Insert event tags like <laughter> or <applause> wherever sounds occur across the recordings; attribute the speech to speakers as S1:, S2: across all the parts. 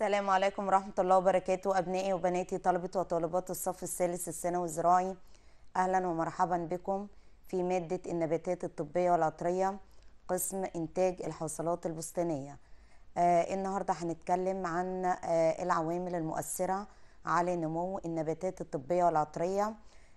S1: السلام عليكم ورحمة الله وبركاته أبنائي وبناتي طلبة وطالبات الصف الثالث الثانوي الزراعي أهلا ومرحبا بكم في مادة النباتات الطبية والعطرية قسم إنتاج الحاصلات البستانية آه النهاردة هنتكلم عن آه العوامل المؤثرة على نمو النباتات الطبية والعطرية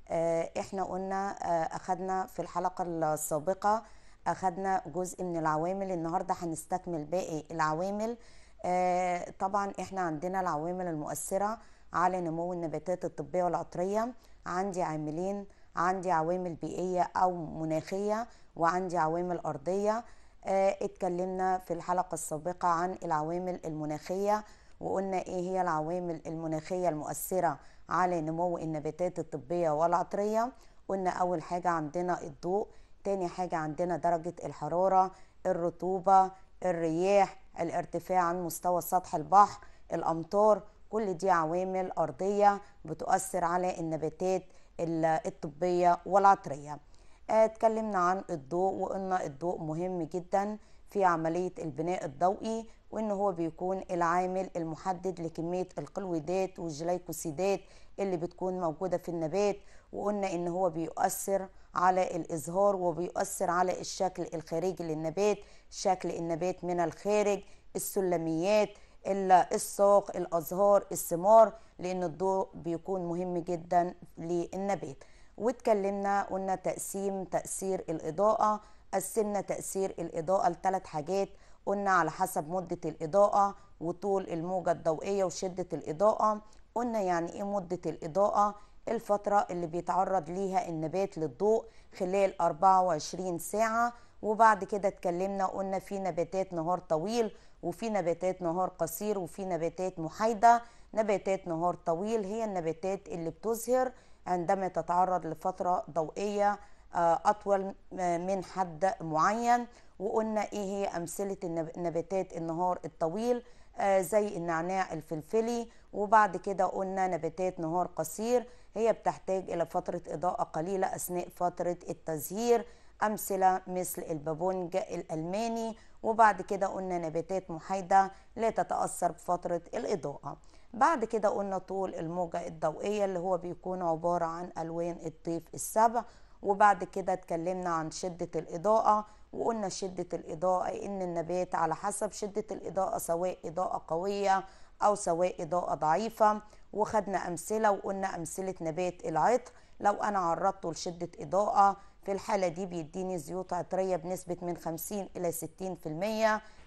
S1: آه احنا قلنا آه أخدنا في الحلقة السابقة أخدنا جزء من العوامل النهاردة هنستكمل باقي العوامل آه، طبعا احنا عندنا العوامل المؤثرة على نمو النباتات الطبية والعطرية عندي عاملين عندي عوامل بيئية أو مناخية وعندي عوامل أرضية آه، اتكلمنا في الحلقة السابقة عن العوامل المناخية وقلنا ايه هي العوامل المناخية المؤثرة على نمو النباتات الطبية والعطرية قلنا أول حاجة عندنا الضوء تاني حاجة عندنا درجة الحرارة الرطوبة الرياح الارتفاع عن مستوى سطح البحر الأمطار كل دي عوامل أرضية بتؤثر على النباتات الطبية والعطرية آه، اتكلمنا عن الضوء وقلنا الضوء مهم جدا في عملية البناء الضوئي وإن هو بيكون العامل المحدد لكمية القلويدات والجليكوسيدات اللي بتكون موجودة في النبات وقلنا إن هو بيؤثر على الازهار وبيؤثر على الشكل الخارجي للنبات شكل النبات من الخارج السلميات الساق الازهار الثمار لان الضوء بيكون مهم جدا للنبات واتكلمنا قلنا تقسيم تاثير الاضاءه قسمنا تاثير الاضاءه لثلاث حاجات قلنا على حسب مده الاضاءه وطول الموجه الضوئيه وشده الاضاءه قلنا يعني ايه مده الاضاءه الفترة اللي بيتعرض ليها النبات للضوء خلال 24 ساعة وبعد كده اتكلمنا قلنا في نباتات نهار طويل وفي نباتات نهار قصير وفي نباتات محايدة نباتات نهار طويل هي النباتات اللي بتظهر عندما تتعرض لفترة ضوئية آه، أطول آه، من حد معين وقلنا إيه هي أمثلة نباتات النهار الطويل آه، زي النعناع الفلفلي وبعد كده قلنا نباتات نهار قصير هي بتحتاج إلى فترة إضاءة قليلة أثناء فترة التزهير أمثلة مثل البابونج الألماني وبعد كده قلنا نباتات محايدة لا تتأثر بفترة الإضاءة بعد كده قلنا طول الموجة الضوئية اللي هو بيكون عبارة عن ألوان الطيف السبع وبعد كده اتكلمنا عن شدة الإضاءة وقلنا شدة الإضاءة إن النبات على حسب شدة الإضاءة سواء إضاءة قوية أو سواء إضاءة ضعيفة وخدنا أمثلة وقلنا أمثلة نبات العطر لو أنا عرضته لشدة إضاءة في الحالة دي بيديني زيوت عطرية بنسبة من 50 إلى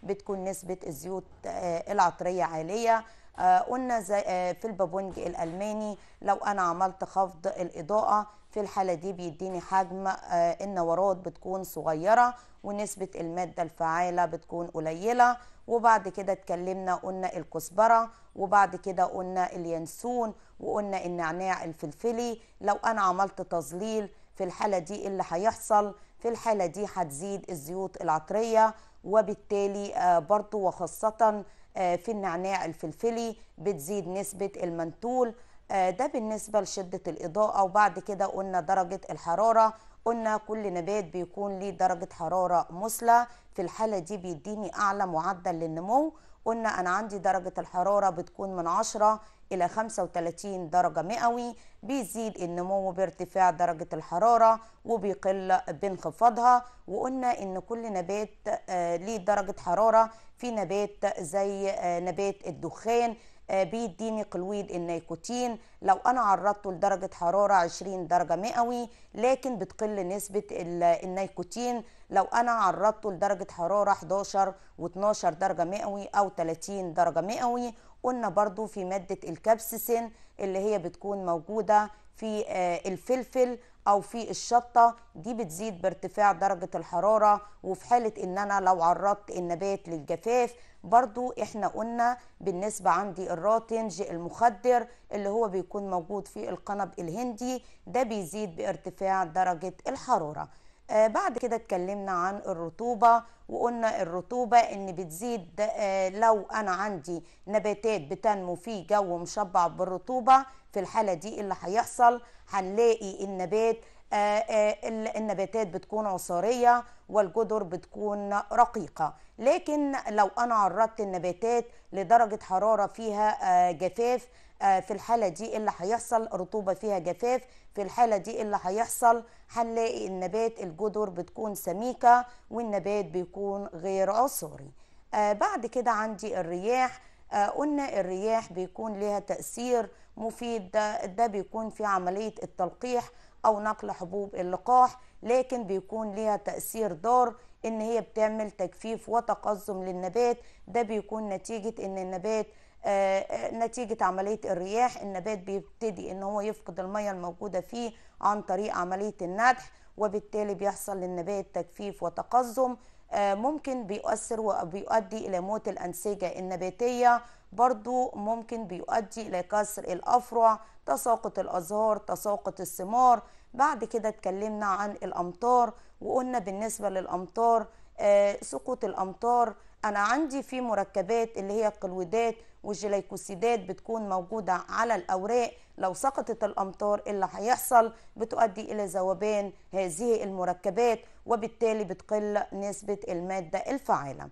S1: 60% بتكون نسبة الزيوت آه، العطرية عالية آه، قلنا زي آه، في البابونج الألماني لو أنا عملت خفض الإضاءة في الحالة دي بيديني حجم النورات بتكون صغيرة ونسبة المادة الفعالة بتكون قليلة وبعد كده اتكلمنا قلنا الكزبرة وبعد كده قلنا اليانسون وقلنا النعناع الفلفلي لو أنا عملت تظليل في الحالة دي إيه اللي هيحصل في الحالة دي هتزيد الزيوت العطرية وبالتالي آه، برضو وخاصة آه، في النعناع الفلفلي بتزيد نسبة المنتول آه، ده بالنسبة لشدة الإضاءة وبعد كده قلنا درجة الحرارة قلنا كل نبات بيكون ليه درجة حرارة مثلى في الحالة دي بيديني أعلى معدل للنمو قلنا أنا عندي درجة الحرارة بتكون من 10 إلى 35 درجة مئوي بيزيد النمو بارتفاع درجة الحرارة وبيقل بانخفاضها وقلنا إن كل نبات آه، ليه درجة حرارة في نبات زي آه، نبات الدخان آه، بيديني قلويد النيكوتين لو انا عرضته لدرجه حراره 20 درجه مئوي لكن بتقل نسبه النيكوتين لو انا عرضته لدرجه حراره 11 و12 درجه مئوي او 30 درجه مئوي قلنا برضو في ماده الكابسسين اللي هي بتكون موجوده في آه، الفلفل او في الشطه دي بتزيد بارتفاع درجه الحراره وفي حاله ان انا لو عرضت النبات للجفاف برضو احنا قلنا بالنسبه عندي الراتنج المخدر اللي هو بيكون موجود في القنب الهندي ده بيزيد بارتفاع درجه الحراره آه بعد كده اتكلمنا عن الرطوبة وقلنا الرطوبة ان بتزيد آه لو انا عندي نباتات بتنمو في جو مشبع بالرطوبة في الحاله دي اللي هيحصل هنلاقي النبات آه، آه، النباتات بتكون عصارية والجدر بتكون رقيقة لكن لو أنا عرضت النباتات لدرجة حرارة فيها آه، جفاف في الحالة دي اللي هيحصل رطوبة فيها جفاف في الحالة دي اللي هيحصل هنلاقي النبات الجدر بتكون سميكة والنبات بيكون غير عصاري بعد كده عندي الرياح آه، قلنا الرياح بيكون لها تأثير مفيد ده, ده بيكون في عملية التلقيح أو نقل حبوب اللقاح لكن بيكون لها تأثير ضار إن هي بتعمل تجفيف وتقزم للنبات ده بيكون نتيجة إن النبات آه، آه، نتيجة عملية الرياح النبات بيبتدي ان هو يفقد المية الموجودة فيه عن طريق عملية الندح وبالتالي بيحصل للنبات تجفيف وتقزم آه، ممكن بيؤثر وبيؤدي إلى موت الأنسجة النباتية برضو ممكن بيؤدي إلى كسر الأفرع تساقط الأزهار تساقط الثمار بعد كده اتكلمنا عن الأمطار وقلنا بالنسبة للأمطار آه، سقوط الأمطار أنا عندي في مركبات اللي هي القلودات والجليكوسيدات بتكون موجودة على الأوراق لو سقطت الأمطار إيه اللي هيحصل بتؤدي إلى ذوبان هذه المركبات وبالتالي بتقل نسبة المادة الفعالة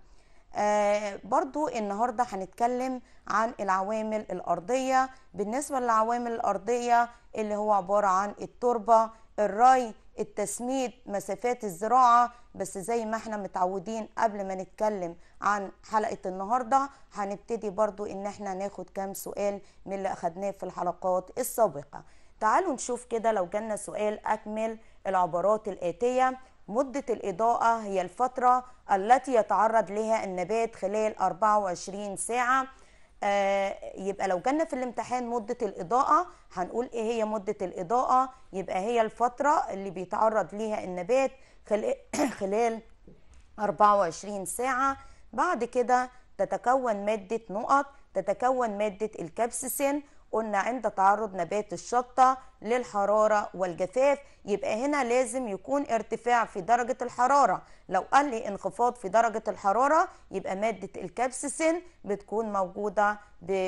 S1: آه، برضو النهاردة هنتكلم عن العوامل الأرضية بالنسبة للعوامل الأرضية اللي هو عبارة عن التربة الري التسميد مسافات الزراعة بس زي ما احنا متعودين قبل ما نتكلم عن حلقة النهاردة هنبتدي برضو ان احنا ناخد كام سؤال من اللي اخدناه في الحلقات السابقة تعالوا نشوف كده لو جالنا سؤال اكمل العبارات الآتية مدة الإضاءة هي الفترة التي يتعرض لها النبات خلال 24 ساعة آه يبقى لو جالنا في الامتحان مدة الإضاءة هنقول ايه هي مده الاضاءه يبقى هي الفتره اللي بيتعرض ليها النبات خلال 24 <coughs> ساعه بعد كده تتكون ماده نقط تتكون ماده الكابسسين قلنا عند تعرض نبات الشطة للحرارة والجفاف يبقى هنا لازم يكون ارتفاع في درجة الحرارة لو قال لي انخفاض في درجة الحرارة يبقى مادة الكابسسين بتكون موجودة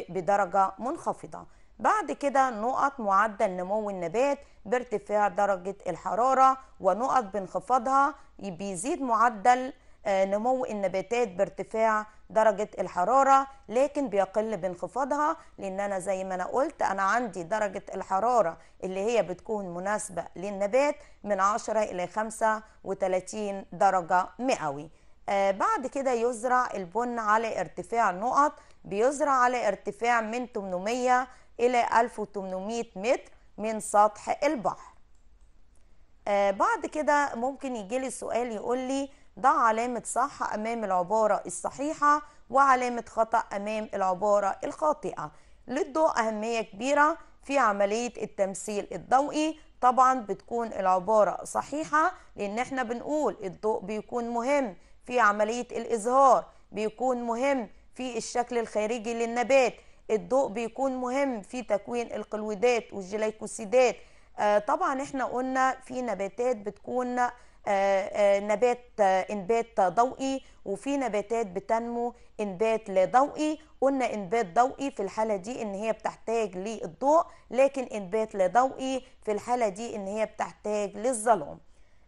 S1: بدرجة منخفضة بعد كده نقط معدل نمو النبات بارتفاع درجة الحرارة ونقط بانخفاضها بيزيد معدل آه، نمو النباتات بارتفاع درجة الحرارة لكن بيقل بانخفاضها لأن أنا زي ما أنا قلت أنا عندي درجة الحرارة اللي هي بتكون مناسبة للنبات من 10 إلى 35 درجة مئوي آه، بعد كده يزرع البن على ارتفاع نقط بيزرع على ارتفاع من 800 إلى 1800 متر من سطح البحر آه، بعد كده ممكن يجي لي سؤال يقول لي ضع علامة صح أمام العبارة الصحيحة وعلامة خطأ أمام العبارة الخاطئة للضوء أهمية كبيرة في عملية التمثيل الضوئي طبعا بتكون العبارة صحيحة لأن احنا بنقول الضوء بيكون مهم في عملية الإزهار بيكون مهم في الشكل الخارجي للنبات الضوء بيكون مهم في تكوين القلويدات والجليكوسيدات آه، طبعا احنا قلنا في نباتات بتكون آه، آه، نبات انبات ضوئي وفي نباتات بتنمو انبات لا ضوئي قلنا انبات ضوئي في الحاله دي ان هي بتحتاج للضوء لكن انبات لا ضوئي في الحاله دي ان هي بتحتاج للظلام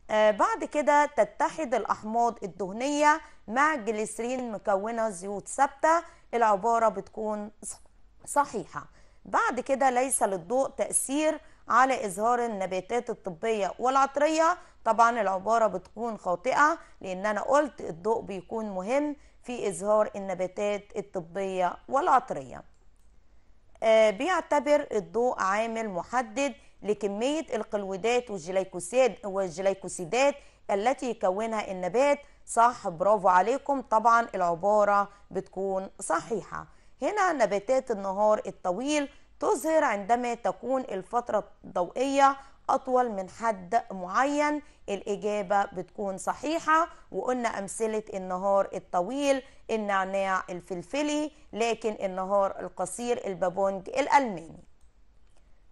S1: بعد كده تتحد الأحماض الدهنية مع الجليسرين مكونة زيوت ثابتة العبارة بتكون صحيحة بعد كده ليس للضوء تأثير على إظهار النباتات الطبية والعطرية طبعا العبارة بتكون خاطئة لأن أنا قلت الضوء بيكون مهم في إظهار النباتات الطبية والعطرية آه بيعتبر الضوء عامل محدد لكمية القلويدات والجليكوسيد والجليكوسيدات التي يكونها النبات صح برافو عليكم طبعا العبارة بتكون صحيحة هنا نباتات النهار الطويل تظهر عندما تكون الفترة الضوئية أطول من حد معين الإجابة بتكون صحيحة وقلنا أمثلة النهار الطويل النعناع الفلفلي لكن النهار القصير البابونج الألماني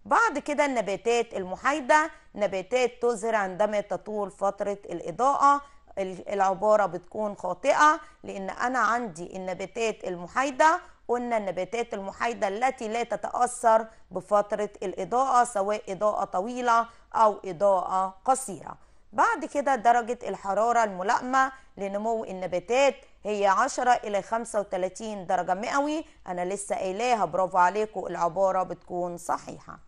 S1: بعد كده النباتات المحايدة نباتات تظهر عندما تطول فترة الإضاءة العبارة بتكون خاطئة لأن أنا عندي النباتات المحايدة قلنا النباتات المحايدة التي لا تتأثر بفترة الإضاءة سواء إضاءة طويلة أو إضاءة قصيرة بعد كده درجة الحرارة الملائمة لنمو النباتات هي 10 إلى 35 درجة مئوي أنا لسه قايلاها برافو عليكم العبارة بتكون صحيحة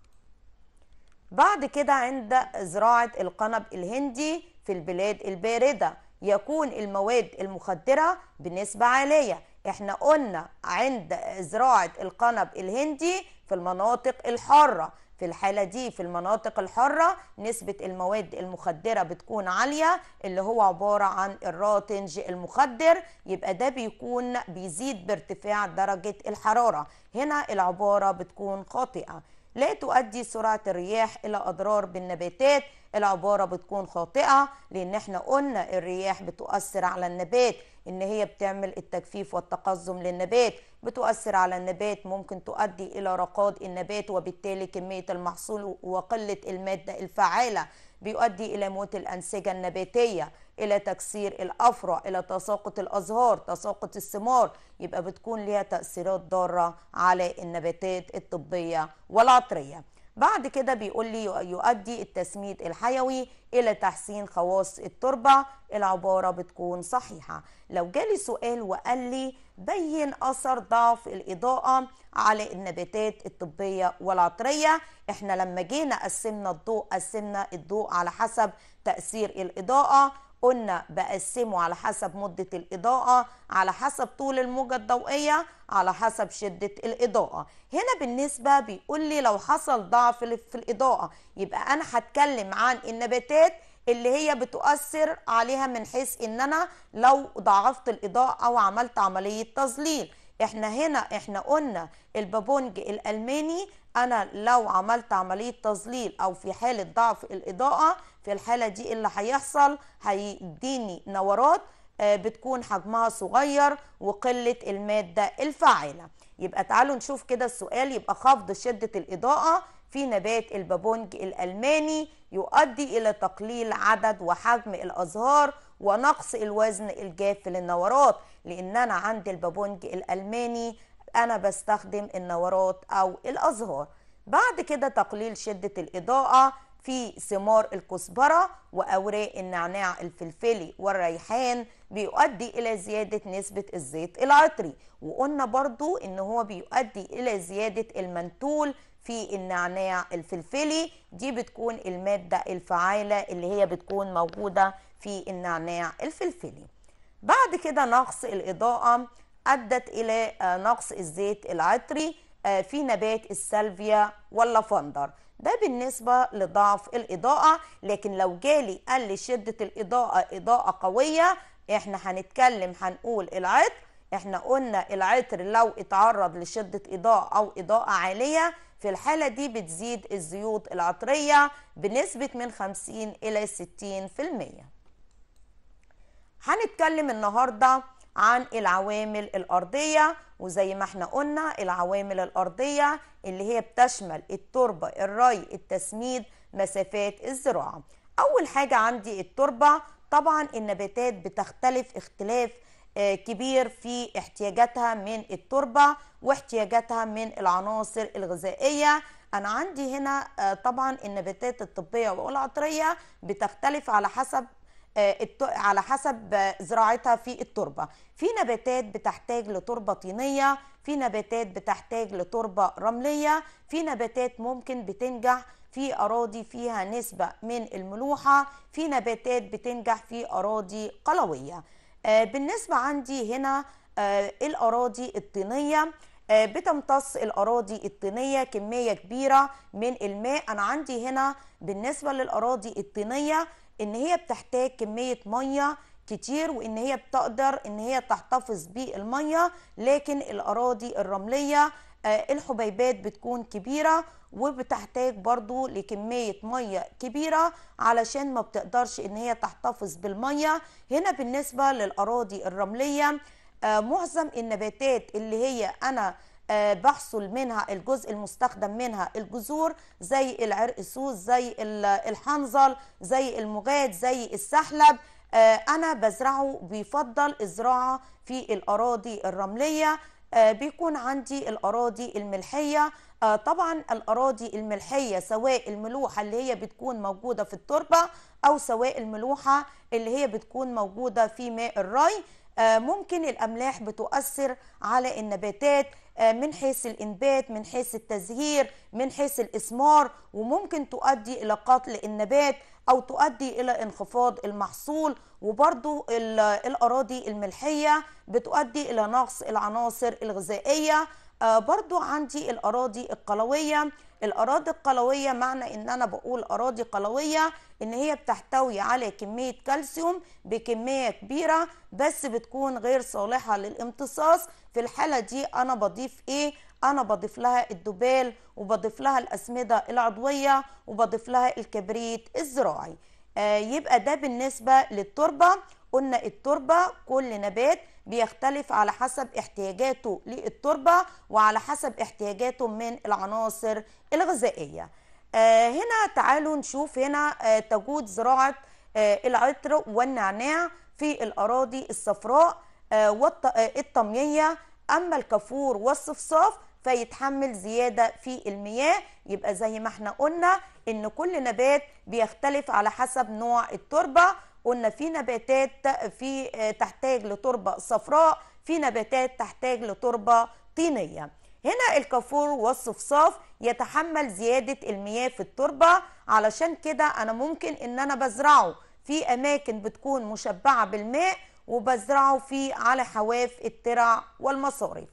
S1: بعد كده عند زراعة القنب الهندي في البلاد الباردة يكون المواد المخدرة بنسبة عالية احنا قلنا عند زراعة القنب الهندي في المناطق الحارة في الحالة دي في المناطق الحارة نسبة المواد المخدرة بتكون عالية اللي هو عبارة عن الراتنج المخدر يبقى ده بيكون بيزيد بارتفاع درجة الحرارة هنا العبارة بتكون خاطئة لا تؤدي سرعة الرياح إلى أضرار بالنباتات العبارة بتكون خاطئة لأن احنا قلنا الرياح بتؤثر على النبات إن هي بتعمل التجفيف والتقزم للنبات بتؤثر على النبات ممكن تؤدي إلى رقاد النبات وبالتالي كمية المحصول وقلة المادة الفعالة بيؤدي إلى موت الأنسجة النباتية إلى تكسير الأفرع إلى تساقط الأزهار تساقط الثمار يبقى بتكون ليها تأثيرات ضارة على النباتات الطبية والعطرية بعد كده بيقول لي يؤدي التسميد الحيوي إلى تحسين خواص التربة العبارة بتكون صحيحة لو جالي سؤال وقال لي بين أثر ضعف الإضاءة على النباتات الطبية والعطرية احنا لما جينا قسمنا الضوء قسمنا الضوء على حسب تأثير الإضاءة قلنا بقسمه على حسب مدة الإضاءة على حسب طول الموجة الضوئية على حسب شدة الإضاءة هنا بالنسبة بيقول لي لو حصل ضعف في الإضاءة يبقى أنا هتكلم عن النباتات اللي هي بتؤثر عليها من حيث ان انا لو ضعفت الاضاءه او عملت عمليه تظليل احنا هنا احنا قلنا البابونج الالماني انا لو عملت عمليه تظليل او في حاله ضعف الاضاءه في الحالة دي إيه اللي هيحصل هيديني نورات آه، بتكون حجمها صغير وقلة المادة الفاعلة يبقى تعالوا نشوف كده السؤال يبقى خفض شدة الإضاءة في نبات البابونج الألماني يؤدي إلى تقليل عدد وحجم الأزهار ونقص الوزن الجاف للنورات لأن أنا عند البابونج الألماني أنا بستخدم النورات أو الأزهار بعد كده تقليل شدة الإضاءة في ثمار الكزبرة وأوراق النعناع الفلفلي والريحان بيؤدي إلى زيادة نسبة الزيت العطري وقلنا برضو إن هو بيؤدي إلى زيادة المنتول في النعناع الفلفلي دي بتكون المادة الفعالة اللي هي بتكون موجودة في النعناع الفلفلي بعد كده نقص الإضاءة أدت إلى آه، نقص الزيت العطري آه، في نبات السلفيا واللافندر ده بالنسبة لضعف الإضاءة لكن لو جالي قل شدة الإضاءة إضاءة قوية احنا هنتكلم هنقول العطر احنا قلنا العطر لو اتعرض لشدة إضاءة أو إضاءة عالية في الحالة دي بتزيد الزيوت العطرية بنسبة من 50 إلى 60% هنتكلم النهاردة عن العوامل الأرضية وزي ما احنا قلنا العوامل الأرضية اللي هي بتشمل التربة الري التسميد مسافات الزراعة أول حاجة عندي التربة طبعا النباتات بتختلف اختلاف آه، كبير في احتياجاتها من التربة واحتياجاتها من العناصر الغذائية أنا عندي هنا آه، طبعا النباتات الطبية والعطرية بتختلف على حسب آه، على حسب زراعتها في التربه في نباتات بتحتاج لتربه طينيه في نباتات بتحتاج لتربه رمليه في نباتات ممكن بتنجح في اراضي فيها نسبه من الملوحه في نباتات بتنجح في اراضي قلويه آه، بالنسبه عندي هنا آه، الاراضي الطينيه بتمتص الأراضي الطينية كمية كبيرة من الماء أنا عندي هنا بالنسبة للأراضي الطينية ان هي بتحتاج كميه ميه كتير وان هي بتقدر ان هي تحتفظ بالميه لكن الاراضي الرمليه آه، الحبيبات بتكون كبيره وبتحتاج برضو لكميه ميه كبيره علشان ما بتقدرش ان هي تحتفظ بالميه هنا بالنسبه للاراضي الرمليه آه، معظم النباتات اللي هي انا آه، بحصل منها الجزء المستخدم منها الجذور زي العرق السوس زي الحنظل زي المغاد زي السحلب آه، انا بزرعه بيفضل الزراعه في الاراضي الرمليه آه، بيكون عندي الاراضي الملحيه طبعا الاراضي الملحيه سواء الملوحه اللي هي بتكون موجوده في التربه او سواء الملوحه اللي هي بتكون موجوده في ماء الري آه، ممكن الأملاح بتؤثر على النباتات آه، من حيث الإنبات من حيث التزهير من حيث الاثمار وممكن تؤدي إلى قتل النبات أو تؤدي إلى انخفاض المحصول وبرضو الأراضي الملحية بتؤدي إلى نقص العناصر الغذائية آه، برضو عندي الأراضي القلوية الأراضي القلوية معنى إن أنا بقول أراضي قلوية إن هي بتحتوي على كمية كالسيوم بكمية كبيرة بس بتكون غير صالحة للامتصاص في الحالة دي أنا بضيف إيه؟ أنا بضيف لها الدبال وبضيف لها الأسمدة العضوية وبضيف لها الكبريت الزراعي آه يبقى ده بالنسبة للتربة قلنا التربة كل نبات بيختلف على حسب احتياجاته للتربة وعلى حسب احتياجاته من العناصر الغذائية آه، هنا تعالوا نشوف هنا آه، تجود زراعة آه، العطر والنعناع في الأراضي الصفراء والطمية أما الكافور والصفصاف فيتحمل زيادة في المياه يبقى زي ما احنا قلنا ان كل نبات بيختلف على حسب نوع التربة قلنا في نباتات في آه، تحتاج لتربه صفراء في نباتات تحتاج لتربه طينيه هنا الكافور والصفصاف يتحمل زياده المياه في التربه علشان كده انا ممكن ان انا بزرعه في اماكن بتكون مشبعه بالماء وبزرعه في على حواف الترع والمصارف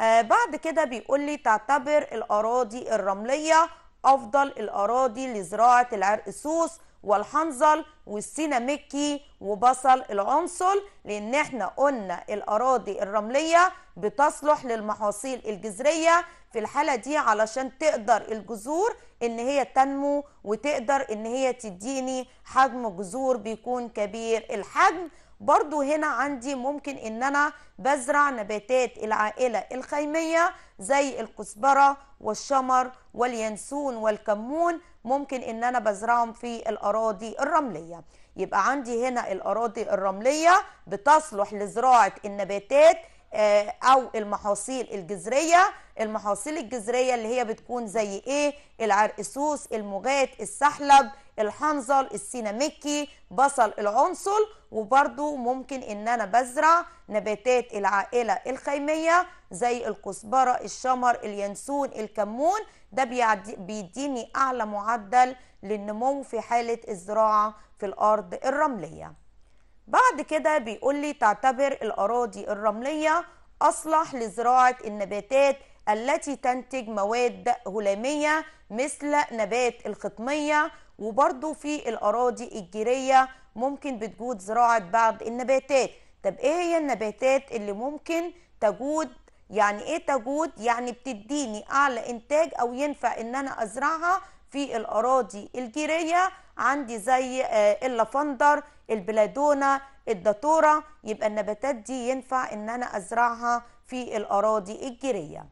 S1: آه بعد كده بيقول لي تعتبر الاراضي الرمليه افضل الاراضي لزراعه العرقسوس والحنظل والسيناميكي وبصل العنصل لان احنا قلنا الاراضي الرمليه بتصلح للمحاصيل الجذريه في الحاله دي علشان تقدر الجذور ان هي تنمو وتقدر ان هي تديني حجم جذور بيكون كبير الحجم برضو هنا عندي ممكن ان انا بزرع نباتات العائلة الخيمية زي الكزبرة والشمر واليانسون والكمون ممكن ان انا بزرعهم في الاراضي الرملية يبقى عندي هنا الاراضي الرملية بتصلح لزراعة النباتات آه، او المحاصيل الجذريه المحاصيل الجذريه اللي هي بتكون زي ايه العرقسوس المغات السحلب الحنظل السيناميكي بصل العنصل وبرده ممكن ان انا بزرع نباتات العائله الخيميه زي الكزبره الشمر اليانسون الكمون ده بيديني اعلى معدل للنمو في حاله الزراعه في الارض الرمليه بعد كده بيقول لي تعتبر الاراضي الرمليه اصلح لزراعه النباتات التي تنتج مواد هلاميه مثل نبات الخطميه وبرضو في الاراضي الجيريه ممكن بتجود زراعه بعض النباتات طب ايه هي النباتات اللي ممكن تجود يعني ايه تجود يعني بتديني اعلى انتاج او ينفع ان انا ازرعها في الاراضي الجيريه عندي زي آه، اللافندر البلادونه الداتوره يبقى النباتات دي ينفع ان انا ازرعها في الاراضي الجيريه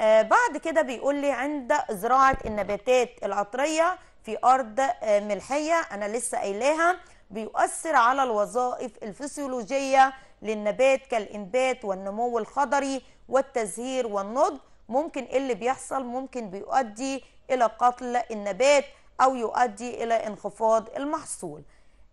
S1: آه، بعد كده بيقول لي عند زراعه النباتات العطريه في أرض آه، ملحية أنا لسه قايلاها بيؤثر على الوظائف الفسيولوجية للنبات كالإنبات والنمو الخضري والتزهير والنضج ممكن إيه اللي بيحصل ممكن بيؤدي إلى قتل النبات أو يؤدي إلى انخفاض المحصول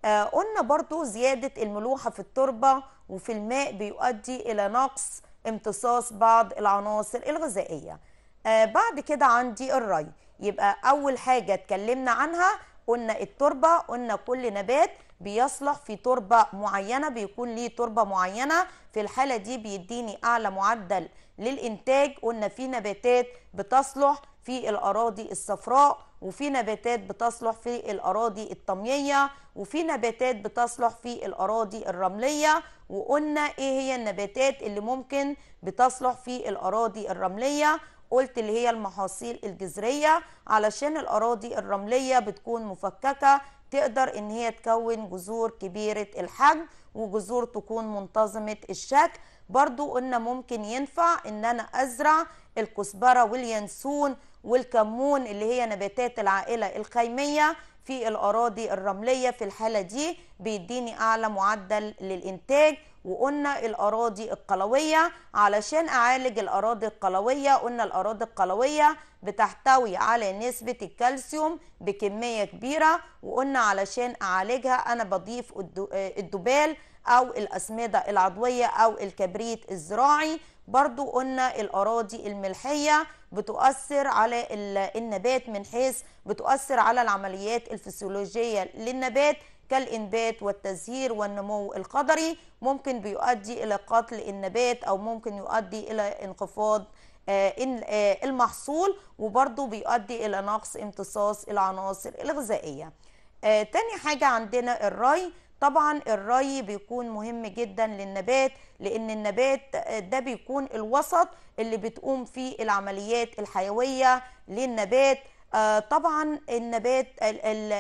S1: آه قلنا برضو زيادة الملوحة في التربة وفي الماء بيؤدي إلى نقص امتصاص بعض العناصر الغذائية آه بعد كده عندي الري يبقى اول حاجه اتكلمنا عنها قلنا التربه قلنا كل نبات بيصلح في تربه معينه بيكون ليه تربه معينه في الحاله دي بيديني اعلى معدل للانتاج قلنا في نباتات بتصلح في الاراضي الصفراء وفي نباتات بتصلح في الاراضي الطمييه وفي نباتات بتصلح في الاراضي الرمليه وقلنا ايه هي النباتات اللي ممكن بتصلح في الاراضي الرمليه قلت اللي هي المحاصيل الجذريه علشان الاراضي الرمليه بتكون مفككه تقدر ان هي تكون جذور كبيره الحجم وجذور تكون منتظمه الشكل برضو قلنا ممكن ينفع ان انا ازرع الكزبره واليانسون والكمون اللي هي نباتات العائله الخيميه في الأراضي الرملية في الحالة دي بيديني أعلى معدل للإنتاج وقلنا الأراضي القلوية علشان أعالج الأراضي القلوية قلنا الأراضي القلوية بتحتوي على نسبة الكالسيوم بكمية كبيرة وقلنا علشان أعالجها أنا بضيف الدبال آه، أو الأسمدة العضوية أو الكبريت الزراعي برضو قلنا الأراضي الملحية بتؤثر على النبات من حيث بتؤثر على العمليات الفسيولوجية للنبات كالإنبات والتزهير والنمو القدري ممكن بيؤدي إلى قتل النبات أو ممكن يؤدي إلى انخفاض آه، آه، المحصول وبرضو بيؤدي إلى نقص امتصاص العناصر الغذائية آه، تاني حاجة عندنا الري طبعا الري بيكون مهم جدا للنبات لان النبات آه، ده بيكون الوسط اللي بتقوم فيه العمليات الحيويه للنبات آه، طبعا النبات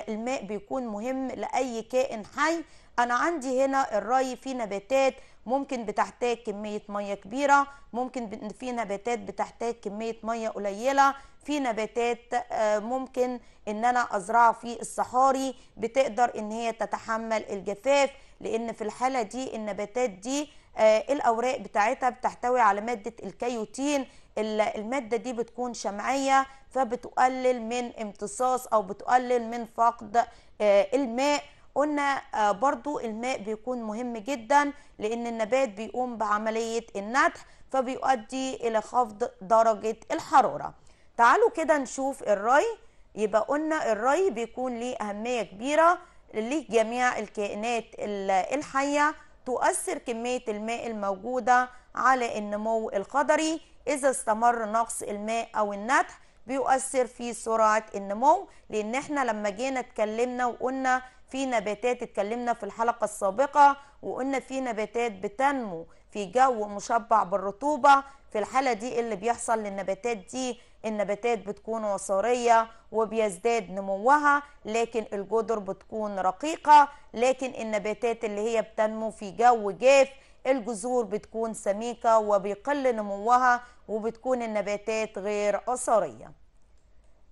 S1: الماء بيكون مهم لاي كائن حي انا عندي هنا الري في نباتات ممكن بتحتاج كميه ميه كبيره ممكن في نباتات بتحتاج كميه ميه قليله في نباتات آه، ممكن ان انا ازرعها في الصحاري بتقدر ان هي تتحمل الجفاف لان في الحاله دي النباتات دي آه، الاوراق بتاعتها بتحتوي على ماده الكيوتين الماده دي بتكون شمعيه فبتقلل من امتصاص او بتقلل من فقد آه، الماء قلنا آه، برضو الماء بيكون مهم جدا لأن النبات بيقوم بعملية النتح فبيؤدي إلى خفض درجة الحرارة تعالوا كده نشوف الري يبقى قلنا الري بيكون ليه أهمية كبيرة لجميع الكائنات الحية تؤثر كمية الماء الموجودة على النمو القدري إذا استمر نقص الماء أو النتح بيؤثر في سرعة النمو لأن احنا لما جينا اتكلمنا وقلنا في نباتات اتكلمنا في الحلقة السابقة وقلنا في نباتات بتنمو في جو مشبع بالرطوبة في الحالة دي اللي بيحصل للنباتات دي النباتات بتكون وصرية وبيزداد نموها لكن الجدر بتكون رقيقة لكن النباتات اللي هي بتنمو في جو جاف الجذور بتكون سميكة وبيقل نموها وبتكون النباتات غير أثرية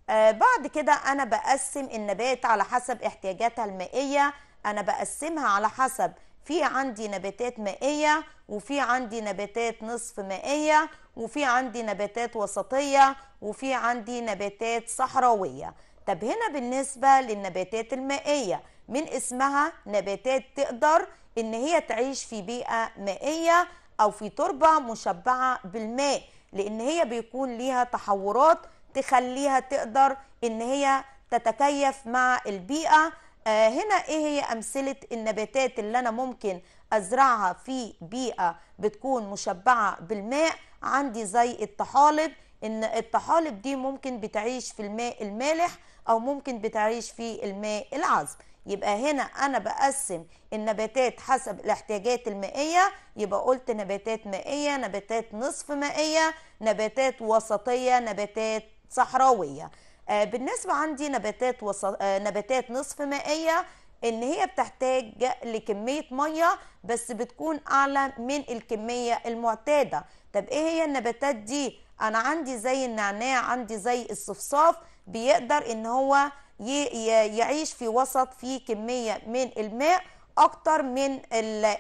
S1: آه، بعد كده أنا بقسم النبات على حسب احتياجاتها المائية أنا بقسمها على حسب في عندي نباتات مائية وفي عندي نباتات نصف مائية وفي عندي نباتات وسطية وفي عندي نباتات صحراوية طب هنا بالنسبة للنباتات المائية من اسمها نباتات تقدر ان هي تعيش في بيئة مائية او في تربة مشبعة بالماء لان هي بيكون ليها تحورات تخليها تقدر ان هي تتكيف مع البيئه آه هنا ايه هي امثله النباتات اللي انا ممكن ازرعها في بيئه بتكون مشبعه بالماء عندي زي الطحالب ان الطحالب دي ممكن بتعيش في الماء المالح او ممكن بتعيش في الماء العذب يبقى هنا انا بقسم النباتات حسب الاحتياجات المائيه يبقى قلت نباتات مائيه نباتات نصف مائيه نباتات وسطيه نباتات صحراويه آه، بالنسبه عندي نباتات وص... آه، نباتات نصف مائيه ان هي بتحتاج لكميه ميه بس بتكون اعلى من الكميه المعتاده طب ايه هي النباتات دي انا عندي زي النعناع عندي زي الصفصاف بيقدر ان هو يعيش في وسط في كميه من الماء اكتر من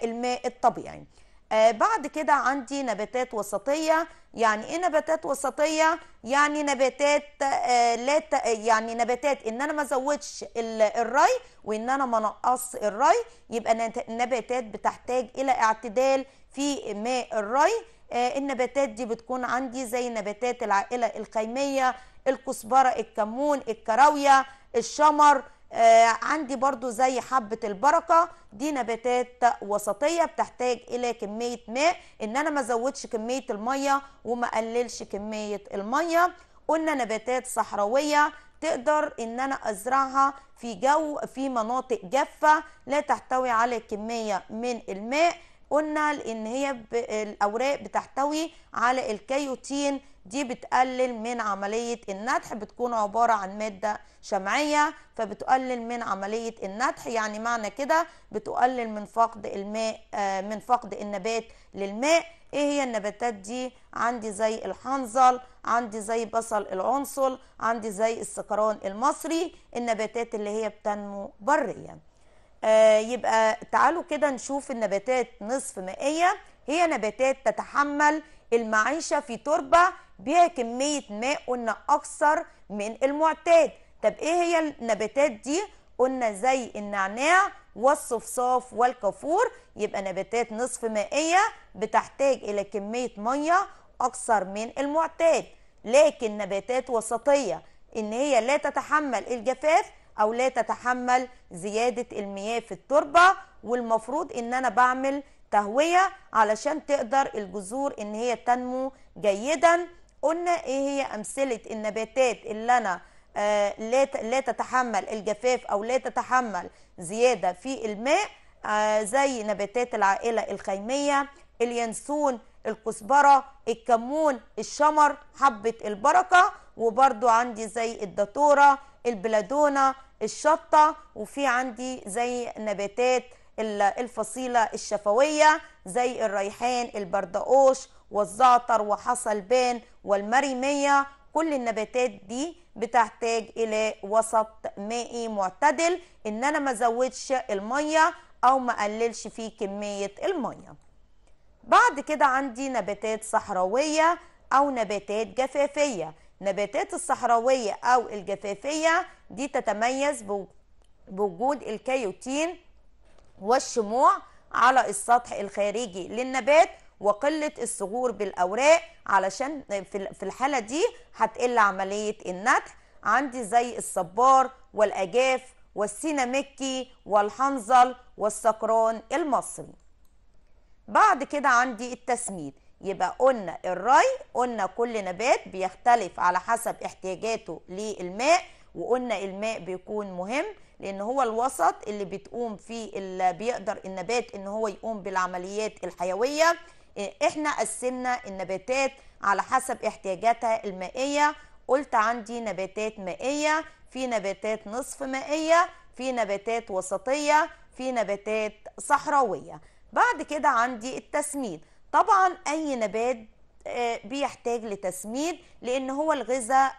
S1: الماء الطبيعي آه، بعد كده عندي نباتات وسطية يعني ايه نباتات وسطية يعني نباتات آه، لا يعني نباتات ان انا ما زودش الري وان انا ما نقص الري يبقى النباتات بتحتاج الى اعتدال في ماء الري آه، النباتات دي بتكون عندي زي نباتات العائلة الخيمية الكسبرة الكمون الكراوية الشمر آه، عندي برضو زي حبة البركة دي نباتات وسطية بتحتاج إلى كمية ماء إن أنا ما زودش كمية المية وما قللش كمية المية قلنا نباتات صحراوية تقدر ان انا ازرعها في جو في مناطق جافة لا تحتوي على كمية من الماء قلنا ان هي الاوراق بتحتوي على الكيوتين دي بتقلل من عملية النتح بتكون عبارة عن مادة شمعية فبتقلل من عملية النتح يعني معنى كده بتقلل من فقد الماء آه، من فقد النبات للماء ايه هي النباتات دي عندي زي الحنظل عندي زي بصل العنصل عندي زي السكران المصري النباتات اللي هي بتنمو بريا آه يبقى تعالوا كده نشوف النباتات نصف مائية هي نباتات تتحمل المعيشة في تربة بيها كميه ماء قلنا اكثر من المعتاد طب ايه هي النباتات دي قلنا زي النعناع والصفصاف والكافور يبقى نباتات نصف مائيه بتحتاج الى كميه ميه اكثر من المعتاد لكن نباتات وسطيه ان هي لا تتحمل الجفاف او لا تتحمل زياده المياه في التربه والمفروض ان انا بعمل تهويه علشان تقدر الجذور ان هي تنمو جيدا قلنا ايه هي امثله النباتات اللي انا آه، لا تتحمل الجفاف او لا تتحمل زياده في الماء آه، زي نباتات العائله الخيميه اليانسون الكزبره الكمون الشمر حبه البركه وبرده عندي زي الداتوره البلادونه الشطه وفي عندي زي نباتات الفصيله الشفويه زي الريحان البردقوش والزعتر وحصل بان والمريمية كل النباتات دي بتحتاج الى وسط مائي معتدل ان انا ما زودش الميه او ما قللش فيه كميه الميه بعد كده عندي نباتات صحراويه او نباتات جفافيه نباتات الصحراويه او الجفافيه دي تتميز بوجود الكيوتين والشموع على السطح الخارجي للنبات وقله الثغور بالاوراق علشان في الحاله دي هتقل عمليه النتح عندي زي الصبار والاجاف والسينامكي والحنظل والسكران المصري بعد كده عندي التسميد يبقى قلنا الري قلنا كل نبات بيختلف على حسب احتياجاته للماء وقلنا الماء بيكون مهم لان هو الوسط اللي بتقوم فيه اللي بيقدر النبات ان هو يقوم بالعمليات الحيويه إيه، احنا قسمنا النباتات على حسب احتياجاتها المائيه قلت عندي نباتات مائيه في نباتات نصف مائيه في نباتات وسطيه في نباتات صحراويه بعد كده عندي التسميد طبعا اي نبات آه، بيحتاج لتسميد لان هو الغذاء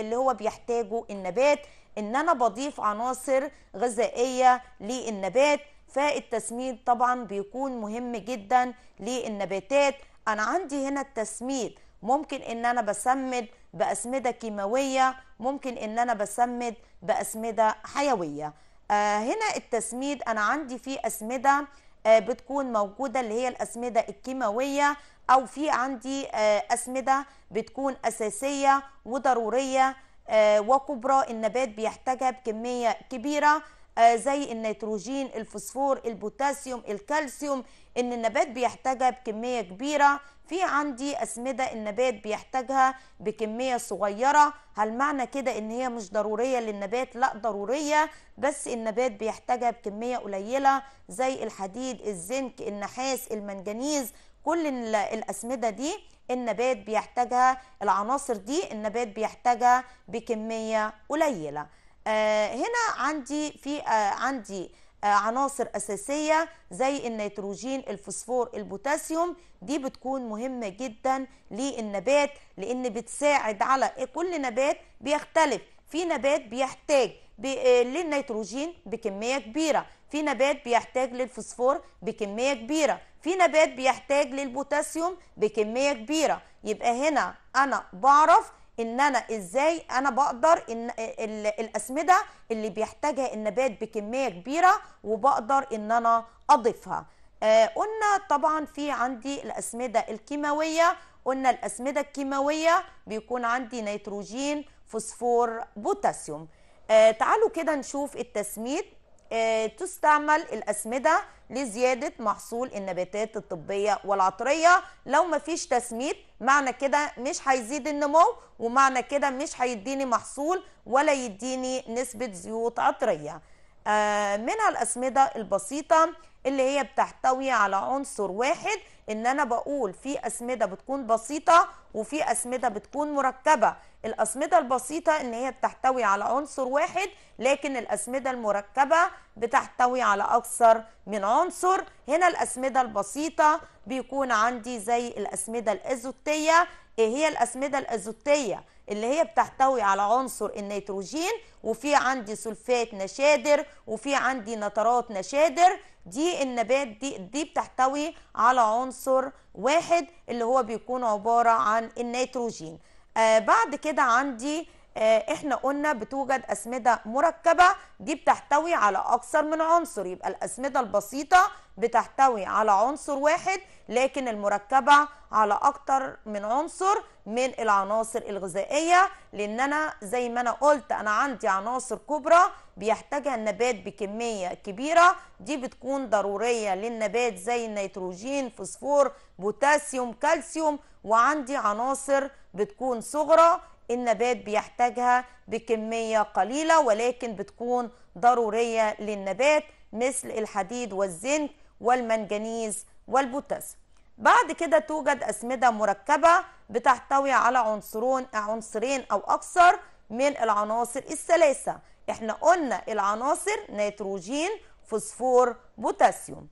S1: اللي هو بيحتاجه النبات ان انا بضيف عناصر غذائيه للنبات فالتسميد طبعا بيكون مهم جدا للنباتات انا عندي هنا التسميد ممكن ان انا بسمد باسمده كيماويه ممكن ان انا بسمد باسمده حيويه آه هنا التسميد انا عندي فيه اسمده آه بتكون موجوده اللي هي الاسمده الكيماويه او في عندي آه اسمده بتكون اساسيه وضروريه آه، وكبرى النبات بيحتاجها بكميه كبيره آه، زي النيتروجين الفوسفور البوتاسيوم الكالسيوم ان النبات بيحتاجها بكميه كبيره في عندي اسمده النبات بيحتاجها بكميه صغيره هل معنى كده ان هي مش ضروريه للنبات لا ضروريه بس النبات بيحتاجها بكميه قليله زي الحديد الزنك النحاس المنجنيز كل الاسمده دي النبات بيحتاجها العناصر دي النبات بيحتاجها بكميه قليله آه، هنا عندي في آه، عندي آه، عناصر أساسية زي النيتروجين الفوسفور البوتاسيوم دي بتكون مهمة جدا للنبات لأن بتساعد على إيه؟ كل نبات بيختلف في نبات بيحتاج للنيتروجين بكمية كبيرة في نبات بيحتاج للفوسفور بكمية كبيرة في نبات بيحتاج للبوتاسيوم بكمية كبيرة يبقى هنا أنا بعرف ان انا ازاي انا بقدر ان الاسمده اللي بيحتاجها النبات بكميه كبيره وبقدر ان انا اضيفها آه قلنا طبعا في عندي الاسمده الكيماويه قلنا الاسمده الكيماويه بيكون عندي نيتروجين فوسفور بوتاسيوم آه تعالوا كده نشوف التسميد آه، تستعمل الأسمدة لزيادة محصول النباتات الطبية والعطرية لو مفيش تسميد معنى كده مش هيزيد النمو ومعنى كده مش هيديني محصول ولا يديني نسبة زيوت عطرية آه، منها الأسمدة البسيطة اللي هي بتحتوي على عنصر واحد ان انا بقول في اسمده بتكون بسيطه وفي اسمده بتكون مركبه الأسمدة البسيطة إن هي بتحتوي على عنصر واحد لكن الأسمدة المركبة بتحتوي على أكثر من عنصر هنا الأسمدة البسيطة بيكون عندي زي الأسمدة الأزوتية إيه هي الأسمدة الأزوتية اللي هي بتحتوي على عنصر النيتروجين وفي عندي سلفات نشادر وفي عندي نترات نشادر دي النبات دي, دي بتحتوي على عنصر واحد اللي هو بيكون عبارة عن النيتروجين آه، بعد كده عندي آه، احنا قلنا بتوجد اسمده مركبه دي بتحتوي على اكثر من عنصر يبقى الاسمده البسيطه بتحتوي على عنصر واحد لكن المركبه على اكثر من عنصر من العناصر الغذائيه لان انا زي ما انا قلت انا عندي عناصر كبرى بيحتاجها النبات بكميه كبيره دي بتكون ضروريه للنبات زي النيتروجين فوسفور بوتاسيوم كالسيوم وعندي عناصر بتكون صغرى النبات بيحتاجها بكمية قليلة ولكن بتكون ضرورية للنبات مثل الحديد والزنك والمنجنيز والبوتاسيوم بعد كده توجد أسمدة مركبة بتحتوي على عنصرون عنصرين أو أكثر من العناصر الثلاثة احنا قلنا العناصر نيتروجين فوسفور بوتاسيوم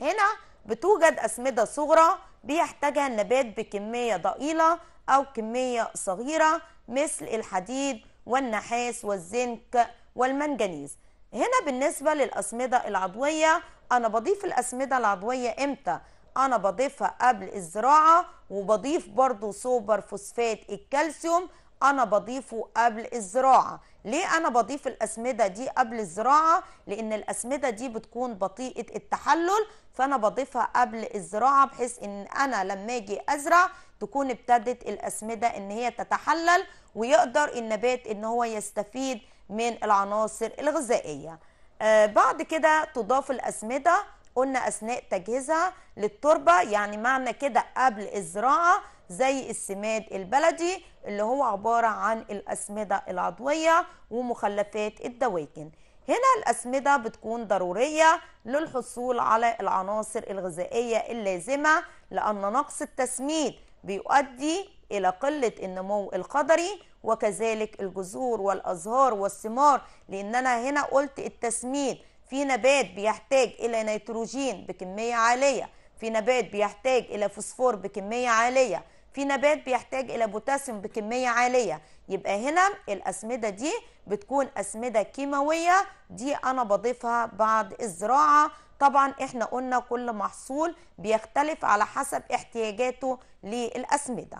S1: هنا بتوجد أسمدة صغرى بيحتاجها النبات بكمية ضئيلة أو كمية صغيرة مثل الحديد والنحاس والزنك والمنجنيز هنا بالنسبة للأسمدة العضوية أنا بضيف الأسمدة العضوية إمتى؟ أنا بضيفها قبل الزراعة وبضيف برضو سوبر فوسفات الكالسيوم أنا بضيفه قبل الزراعة ليه أنا بضيف الأسمدة دي قبل الزراعة؟ لأن الأسمدة دي بتكون بطيئة التحلل فأنا بضيفها قبل الزراعة بحيث إن أنا لما أجي أزرع تكون ابتدت الاسمده ان هي تتحلل ويقدر النبات ان هو يستفيد من العناصر الغذائيه آه، بعد كده تضاف الاسمده قلنا اثناء تجهيزها للتربه يعني معنى كده قبل الزراعه زي السماد البلدي اللي هو عباره عن الاسمده العضويه ومخلفات الدواجن هنا الأسمدة بتكون ضرورية للحصول على العناصر الغذائية اللازمة لأن نقص التسميد بيؤدي إلى قلة النمو القدري وكذلك الجذور والأزهار والثمار لأن أنا هنا قلت التسميد في نبات بيحتاج إلى نيتروجين بكمية عالية في نبات بيحتاج إلى فوسفور بكمية عالية في نبات بيحتاج الى بوتاسيوم بكميه عاليه يبقى هنا الاسمده دي بتكون اسمده كيماويه دي انا بضيفها بعد الزراعه طبعا احنا قلنا كل محصول بيختلف على حسب احتياجاته للأسمدة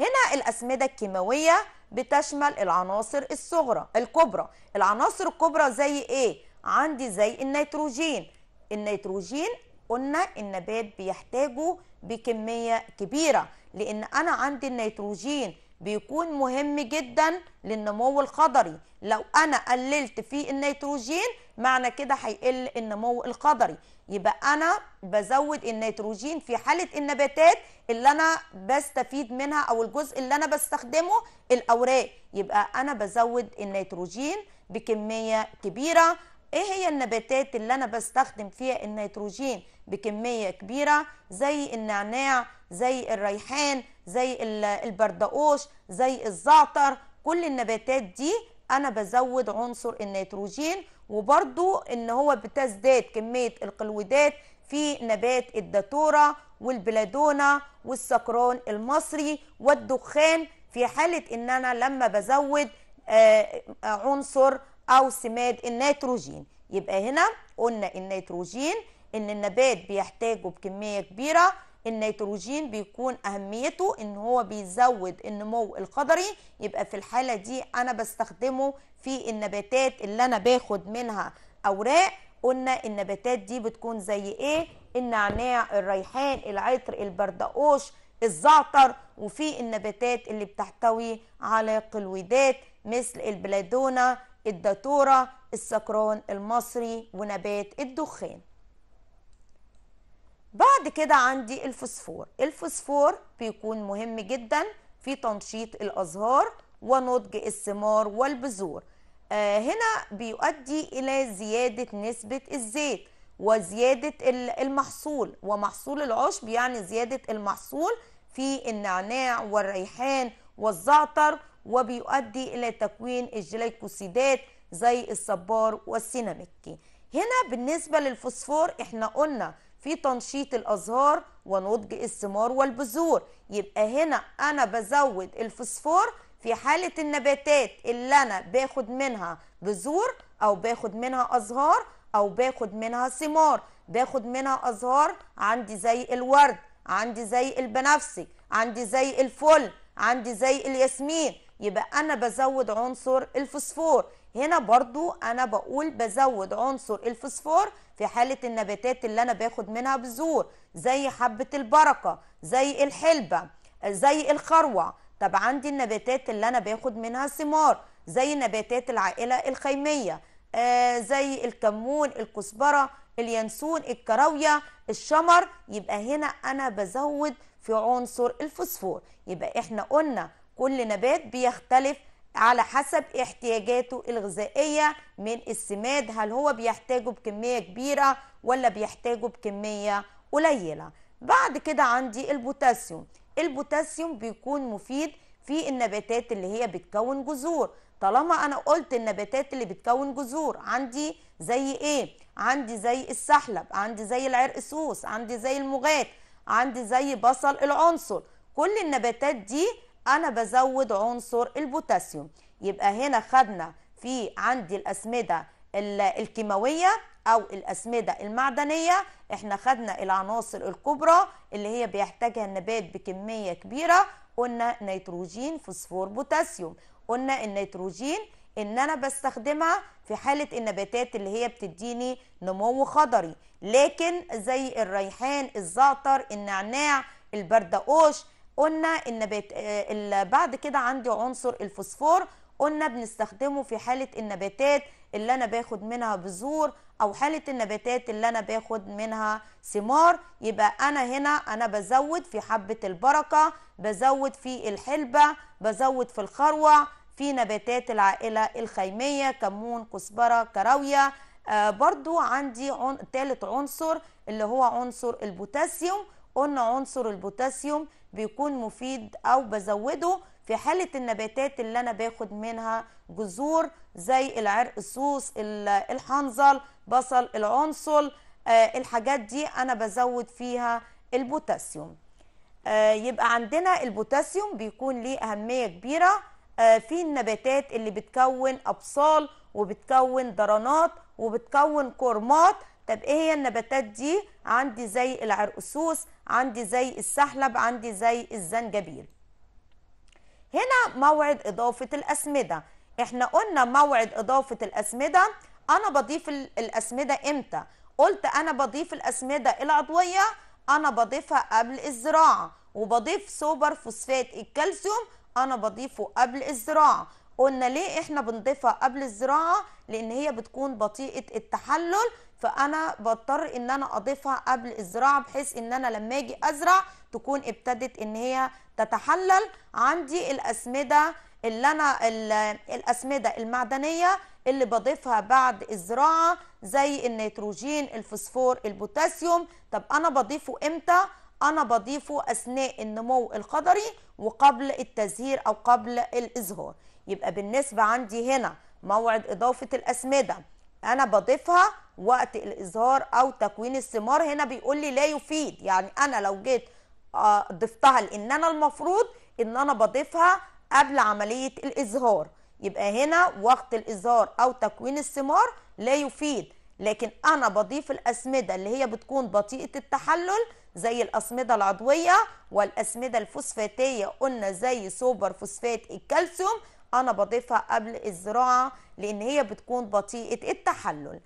S1: هنا الأسمدة الكيماوية بتشمل العناصر الصغرى الكبرى العناصر الكبرى زي ايه عندي زي النيتروجين النيتروجين قلنا النبات بيحتاجه بكمية كبيرة لأن أنا عندي النيتروجين بيكون مهم جدا للنمو القدري لو انا قللت في النيتروجين معنى كده هيقل النمو القدري يبقى انا بزود النيتروجين في حاله النباتات اللي انا بستفيد منها او الجزء اللي انا بستخدمه الاوراق يبقى انا بزود النيتروجين بكميه كبيره ايه هي النباتات اللي انا بستخدم فيها النيتروجين بكميه كبيره زي النعناع زي الريحان زي البردقوش زي الزعتر كل النباتات دي انا بزود عنصر النيتروجين وبرضو ان هو بتزداد كميه القلويدات في نبات الداتوره والبلادونه والسكران المصري والدخان في حاله ان انا لما بزود آه، عنصر او سماد النيتروجين يبقى هنا قلنا النيتروجين ان النبات بيحتاجه بكميه كبيره النيتروجين بيكون اهميته ان هو بيزود النمو القدري يبقى في الحاله دي انا بستخدمه في النباتات اللي انا باخد منها اوراق قلنا النباتات دي بتكون زي ايه النعناع الريحان العطر البردقوش الزعتر وفي النباتات اللي بتحتوي على قلويدات مثل البلادونه الداتوره السكران المصري ونبات الدخان بعد كده عندي الفوسفور الفوسفور بيكون مهم جدا في تنشيط الأزهار ونضج الثمار والبذور آه هنا بيؤدي إلى زيادة نسبة الزيت وزيادة المحصول ومحصول العشب يعني زيادة المحصول في النعناع والريحان والزعتر وبيؤدي إلى تكوين الجليكوسيدات زي الصبار والسيناميكي هنا بالنسبة للفوسفور احنا قلنا في تنشيط الازهار ونضج الثمار والبذور يبقى هنا انا بزود الفسفور في حاله النباتات اللي انا باخد منها بذور او باخد منها ازهار او باخد منها ثمار باخد منها ازهار عندي زي الورد عندي زي البنفسج عندي زي الفل عندي زي الياسمين يبقى انا بزود عنصر الفسفور هنا برضو انا بقول بزود عنصر الفسفور في حالة النباتات اللي انا باخد منها بذور زي حبة البركة زي الحلبة زي الخروع طب عندي النباتات اللي انا باخد منها ثمار زي نباتات العائلة الخيمية آه زي الكمون الكزبرة اليانسون الكراوية الشمر يبقى هنا انا بزود في عنصر الفسفور يبقى احنا قلنا كل نبات بيختلف على حسب احتياجاته الغذائية من السماد هل هو بيحتاجه بكمية كبيرة ولا بيحتاجه بكمية قليلة بعد كده عندي البوتاسيوم البوتاسيوم بيكون مفيد في النباتات اللي هي بتكون جذور طالما انا قلت النباتات اللي بتكون جذور عندي زي ايه عندي زي السحلب عندي زي العرقسوس عندي زي المغات عندي زي بصل العنصر كل النباتات دي انا بزود عنصر البوتاسيوم يبقى هنا خدنا في عندي الاسمده الكيماويه او الاسمده المعدنيه احنا خدنا العناصر الكبرى اللي هي بيحتاجها النبات بكميه كبيره قلنا نيتروجين فوسفور بوتاسيوم قلنا النيتروجين ان انا بستخدمها في حاله النباتات اللي هي بتديني نمو خضري لكن زي الريحان الزعتر النعناع البردقوش قلنا آه، النبات بعد كده عندي عنصر الفوسفور قلنا بنستخدمه في حالة النباتات اللي أنا باخد منها بذور أو حالة النباتات اللي أنا باخد منها ثمار يبقى أنا هنا أنا بزود في حبة البركة بزود في الحلبة بزود في الخروع في نباتات العائلة الخيمية كمون كزبرة كراوية آه برضو عندي عن... تالت عنصر اللي هو عنصر البوتاسيوم قلنا عنصر البوتاسيوم بيكون مفيد او بزوده في حالة النباتات اللي انا باخد منها جذور زي العرق السوس الحنظل بصل العنصل آه، الحاجات دي انا بزود فيها البوتاسيوم آه، يبقى عندنا البوتاسيوم بيكون ليه اهمية كبيرة آه، في النباتات اللي بتكون ابصال وبتكون درانات وبتكون كورمات طب ايه هي النباتات دي عندي زي العرقسوس عندي زي السحلب عندي زي الزنجبيل هنا موعد إضافة الأسمدة احنا قلنا موعد إضافة الأسمدة أنا بضيف الأسمدة إمتى قلت أنا بضيف الأسمدة العضوية أنا بضيفها قبل الزراعة وبضيف سوبر فوسفات الكالسيوم أنا بضيفه قبل الزراعة قلنا ليه احنا بنضيفها قبل الزراعه لان هي بتكون بطيئه التحلل فانا بضطر ان انا اضيفها قبل الزراعه بحيث ان انا لما اجي ازرع تكون ابتدت ان هي تتحلل عندي الاسمده اللي انا الاسمده المعدنيه اللي بضيفها بعد الزراعه زي النيتروجين الفوسفور البوتاسيوم طب انا بضيفه امتى انا بضيفه اثناء النمو القدري وقبل التزهير او قبل الازهار يبقى بالنسبه عندي هنا موعد اضافه الاسمده انا بضيفها وقت الإظهار او تكوين الثمار هنا بيقول لي لا يفيد يعني انا لو جيت آه، ضفتها لان انا المفروض ان انا بضيفها قبل عمليه الإظهار يبقى هنا وقت الإظهار او تكوين الثمار لا يفيد لكن انا بضيف الاسمده اللي هي بتكون بطيئه التحلل زي الاسمده العضويه والاسمده الفوسفاتيه قلنا زي سوبر فوسفات الكالسيوم انا بضيفها قبل الزراعه لان هي بتكون بطيئه التحلل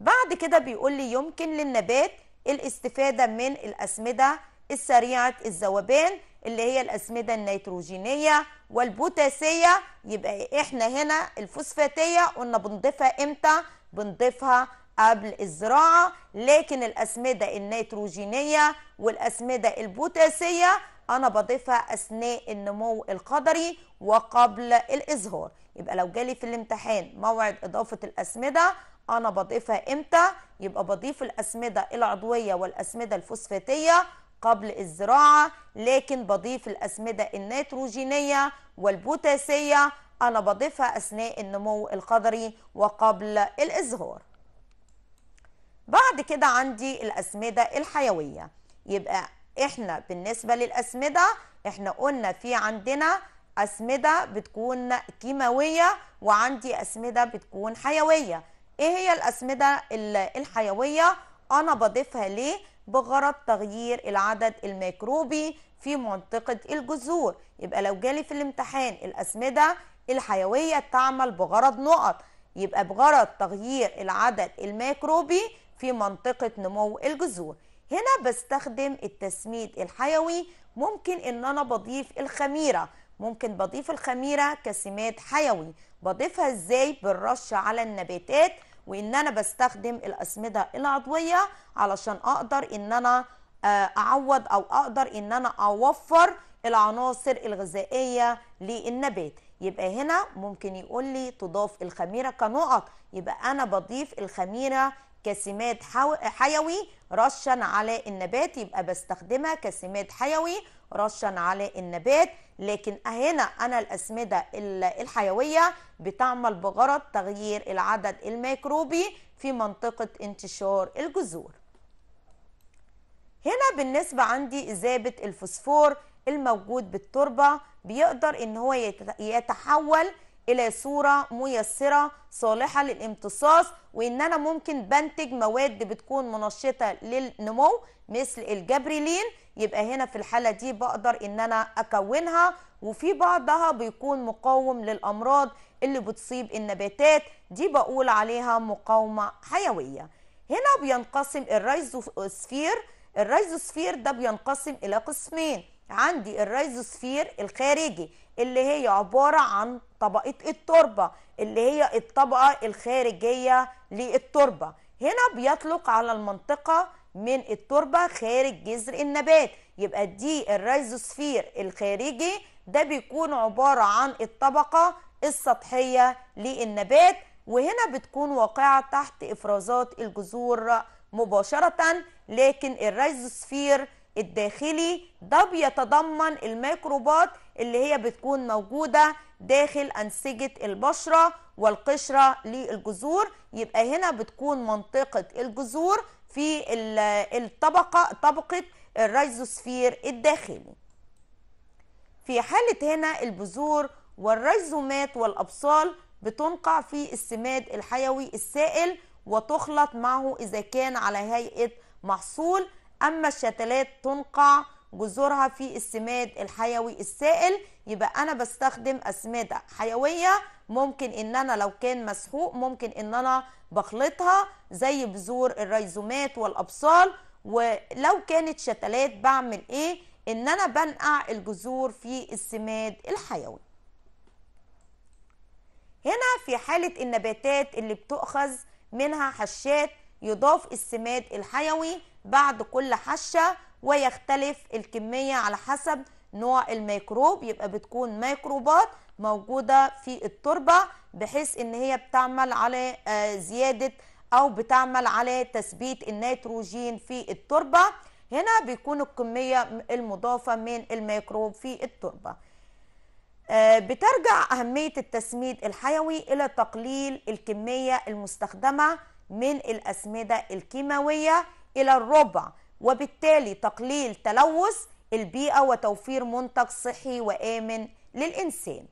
S1: بعد كده بيقول لي يمكن للنبات الاستفاده من الاسمده السريعه الذوبان اللي هي الاسمده النيتروجينيه والبوتاسيه يبقى احنا هنا الفوسفاتيه قلنا بنضيفها امتى بنضيفها قبل الزراعه لكن الاسمده النيتروجينيه والاسمده البوتاسيه انا بضيفها اثناء النمو القدري وقبل الازهار يبقى لو جالي في الامتحان موعد اضافه الاسمده انا بضيفها امتى يبقى بضيف الاسمده العضويه والاسمده الفوسفاتيه قبل الزراعه لكن بضيف الاسمده النيتروجينيه والبوتاسيه انا بضيفها اثناء النمو القدري وقبل الازهار بعد كده عندي الاسمده الحيويه يبقى احنا بالنسبة للأسمدة احنا قلنا في عندنا أسمدة بتكون كيماوية وعندي أسمدة بتكون حيوية ايه هي الأسمدة الحيوية أنا بضيفها ليه بغرض تغيير العدد الميكروبي في منطقة الجذور يبقى لو جالي في الامتحان الأسمدة الحيوية تعمل بغرض نقط يبقى بغرض تغيير العدد الميكروبي في منطقة نمو الجذور هنا بستخدم التسميد الحيوي ممكن ان انا بضيف الخميره ممكن بضيف الخميره كسمات حيوي بضيفها ازاي بالرش على النباتات وان انا بستخدم الاسمده العضويه علشان اقدر ان انا آه، اعوض او اقدر ان انا اوفر العناصر الغذائيه للنبات يبقى هنا ممكن يقول لي تضاف الخميره كنقط يبقى انا بضيف الخميره كسمات حيوي رشا على النبات يبقى بستخدمها كسمات حيوي رشا على النبات لكن هنا انا الاسمده الحيويه بتعمل بغرض تغيير العدد الميكروبي في منطقه انتشار الجذور هنا بالنسبه عندي اذابه الفوسفور الموجود بالتربه بيقدر ان هو يتحول الى صوره ميسره صالحه للامتصاص وان انا ممكن بنتج مواد بتكون منشطه للنمو مثل الجبريلين يبقى هنا في الحاله دي بقدر ان انا اكونها وفي بعضها بيكون مقاوم للامراض اللي بتصيب النباتات دي بقول عليها مقاومه حيويه هنا بينقسم الريزوسفير الريزوسفير ده بينقسم الى قسمين عندي الريزوسفير الخارجي اللي هي عبارة عن طبقة التربة اللي هي الطبقة الخارجية للتربة هنا بيطلق على المنطقة من التربة خارج جذر النبات يبقى دي الريزوسفير الخارجي ده بيكون عبارة عن الطبقة السطحية للنبات وهنا بتكون واقعة تحت إفرازات الجذور مباشرة لكن الريزوسفير الداخلي ده بيتضمن الميكروبات اللي هي بتكون موجودة داخل أنسجة البشرة والقشرة للجذور يبقى هنا بتكون منطقة الجذور في الطبقة طبقة الريزوسفير الداخلي في حالة هنا البذور والريزومات والأبصال بتنقع في السماد الحيوي السائل وتخلط معه إذا كان على هيئة محصول أما الشتلات تنقع جذورها في السماد الحيوي السائل يبقى انا بستخدم اسمده حيويه ممكن ان انا لو كان مسحوق ممكن ان انا بخلطها زي بذور الريزومات والابصال ولو كانت شتلات بعمل ايه ان انا بنقع الجذور في السماد الحيوي هنا في حالة النباتات اللي بتؤخذ منها حشات يضاف السماد الحيوي بعد كل حشة ويختلف الكمية على حسب نوع الميكروب يبقى بتكون ميكروبات موجودة في التربة بحيث ان هي بتعمل على آه، زيادة او بتعمل على تثبيت النيتروجين في التربة هنا بيكون الكمية المضافة من الميكروب في التربة آه، بترجع أهمية التسميد الحيوي إلى تقليل الكمية المستخدمة من الأسمدة الكيماوية إلى الربع وبالتالي تقليل تلوث البيئة وتوفير منتج صحي وآمن للإنسان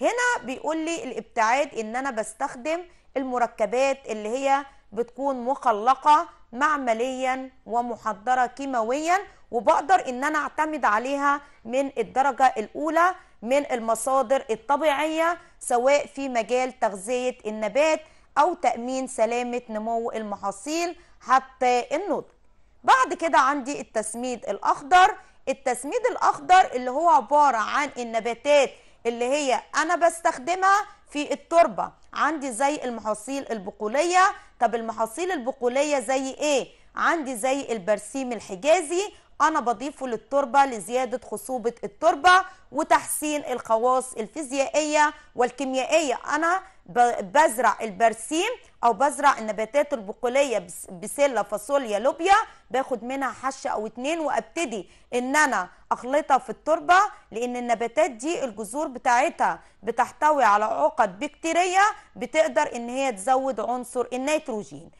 S1: هنا بيقول لي الابتعاد ان انا بستخدم المركبات اللي هي بتكون مخلقة معمليا ومحضرة كيماويا وبقدر ان انا اعتمد عليها من الدرجة الاولى من المصادر الطبيعية سواء في مجال تغذية النبات او تأمين سلامة نمو المحاصيل حتى النضج بعد كده عندي التسميد الاخضر التسميد الاخضر اللي هو عباره عن النباتات اللي هي انا بستخدمها في التربه عندي زي المحاصيل البقوليه طب المحاصيل البقوليه زي ايه عندي زي البرسيم الحجازي انا بضيفه للتربه لزياده خصوبه التربه وتحسين الخواص الفيزيائيه والكيميائيه انا بزرع البرسيم او بزرع النباتات البقوليه بسله فاصوليا لوبيا باخد منها حشه او اتنين وابتدي ان انا اخلطها في التربه لان النباتات دي الجذور بتاعتها بتحتوي على عقد بكتيريه بتقدر ان هي تزود عنصر النيتروجين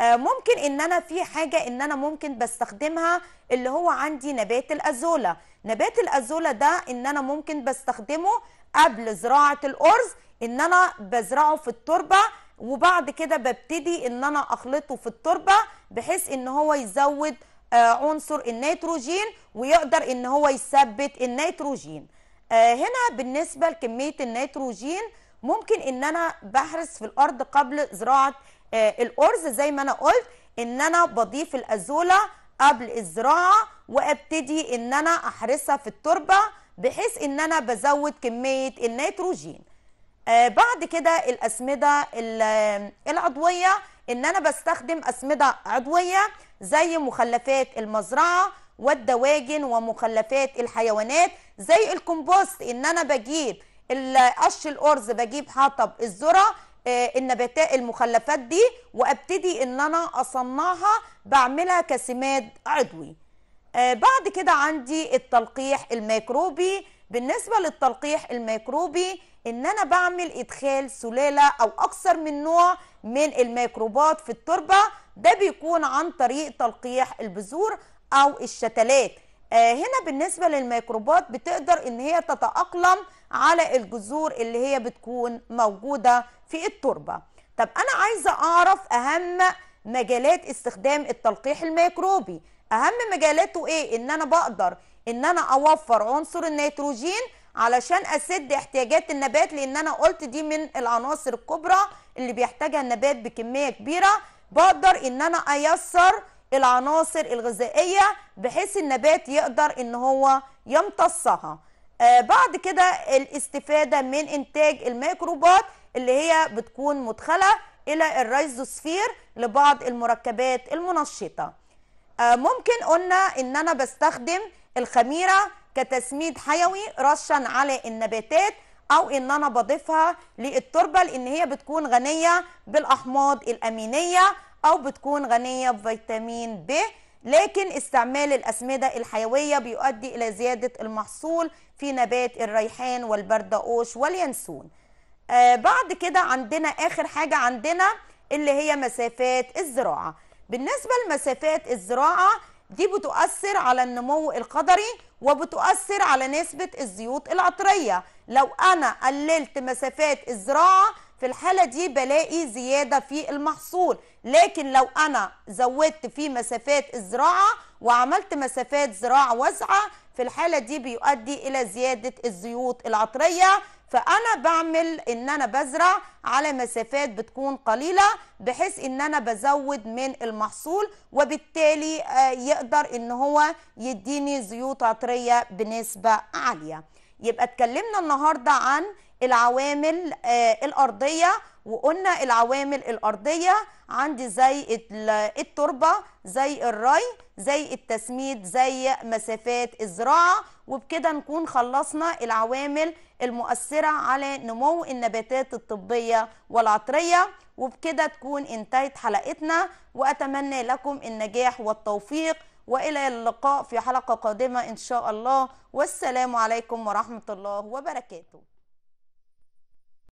S1: آه، ممكن ان انا في حاجه ان انا ممكن بستخدمها اللي هو عندي نبات الازولا نبات الازولا ده ان انا ممكن بستخدمه قبل زراعه الارز ان انا بزرعه في التربه وبعد كده ببتدي ان انا اخلطه في التربه بحيث ان هو يزود آه، عنصر النيتروجين ويقدر ان هو يثبت النيتروجين آه، هنا بالنسبه لكميه النيتروجين ممكن ان انا بحرس في الارض قبل زراعه آه، الارز زي ما انا قلت ان انا بضيف الازوله قبل الزراعه وابتدي ان انا احرسها في التربه بحيث ان انا بزود كميه النيتروجين آه، بعد كده الاسمده العضويه ان انا بستخدم اسمده عضويه زي مخلفات المزرعه والدواجن ومخلفات الحيوانات زي الكومبوست ان انا بجيب قش الارز بجيب حطب الذره آه، النباتات المخلفات دي وابتدي ان انا اصنعها بعملها كسماد عضوي آه، بعد كده عندي التلقيح الميكروبي بالنسبة للتلقيح الميكروبي ان انا بعمل ادخال سلالة او اكثر من نوع من الميكروبات في التربة ده بيكون عن طريق تلقيح البذور او الشتلات آه هنا بالنسبة للميكروبات بتقدر ان هي تتأقلم على الجذور اللي هي بتكون موجودة في التربة طب انا عايزة اعرف اهم مجالات استخدام التلقيح الميكروبي اهم مجالاته ايه ان انا بقدر ان انا اوفر عنصر النيتروجين علشان اسد احتياجات النبات لان انا قلت دي من العناصر الكبرى اللي بيحتاجها النبات بكميه كبيره بقدر ان انا ايسر العناصر الغذائيه بحيث النبات يقدر ان هو يمتصها آه بعد كده الاستفاده من انتاج الميكروبات اللي هي بتكون مدخله الى الريزوسفير لبعض المركبات المنشطه آه ممكن قلنا ان انا بستخدم الخميره كتسميد حيوي رشا على النباتات او ان انا بضيفها للتربه لان هي بتكون غنيه بالاحماض الامينيه او بتكون غنيه بفيتامين ب لكن استعمال الاسمده الحيويه بيؤدي الى زياده المحصول في نبات الريحان والبردقوش واليانسون آه بعد كده عندنا اخر حاجه عندنا اللي هي مسافات الزراعه بالنسبه لمسافات الزراعه دي بتؤثر على النمو القدري وبتؤثر على نسبة الزيوت العطرية لو أنا قللت مسافات الزراعة في الحالة دي بلاقي زيادة في المحصول لكن لو أنا زودت في مسافات الزراعة وعملت مسافات زراعة واسعة في الحالة دي بيؤدي إلى زيادة الزيوت العطرية فانا بعمل ان انا بزرع على مسافات بتكون قليله بحيث ان انا بزود من المحصول وبالتالي آه، يقدر ان هو يديني زيوت عطريه بنسبه عاليه يبقى اتكلمنا النهارده عن العوامل آه، الارضيه وقلنا العوامل الارضيه عندي زي التربه زي الري زي التسميد زي مسافات الزراعه وبكده نكون خلصنا العوامل المؤثره على نمو النباتات الطبيه والعطريه وبكده تكون انتهت حلقتنا واتمنى لكم النجاح والتوفيق والى اللقاء في حلقه قادمه ان شاء الله والسلام عليكم ورحمه الله وبركاته